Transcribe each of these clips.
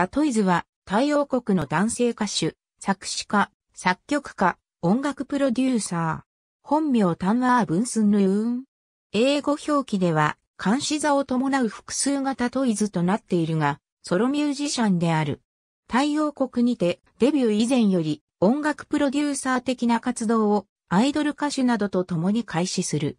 ザ・トイズは、太陽国の男性歌手、作詞家、作曲家、音楽プロデューサー。本名タンワー・ブンスンヌーン。英語表記では、監視座を伴う複数型トイズとなっているが、ソロミュージシャンである。太陽国にて、デビュー以前より、音楽プロデューサー的な活動を、アイドル歌手などと共に開始する。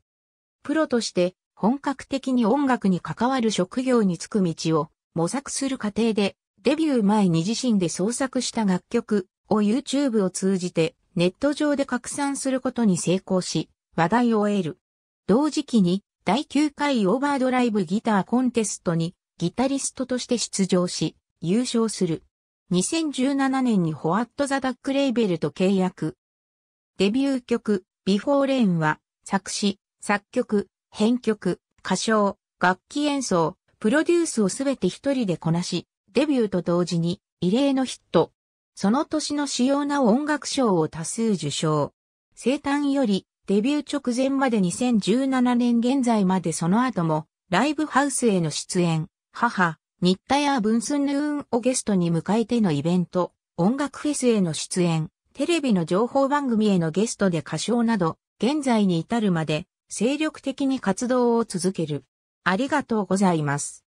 プロとして、本格的に音楽に関わる職業に就く道を模索する過程でデビュー前に自身で創作した楽曲を YouTube を通じてネット上で拡散することに成功し、話題を得る。同時期に第9回オーバードライブギターコンテストにギタリストとして出場し、優勝する。2017年にホワット・ザ・ダック・レイベルと契約。デビュー曲、Before Rain は、作詞、作曲、編曲、歌唱、楽器演奏、プロデュースをすべて一人でこなし、デビューと同時に異例のヒット。その年の主要な音楽賞を多数受賞。生誕よりデビュー直前まで2017年現在までその後もライブハウスへの出演、母、日田やブンスンヌーンをゲストに迎えてのイベント、音楽フェスへの出演、テレビの情報番組へのゲストで歌唱など、現在に至るまで精力的に活動を続ける。ありがとうございます。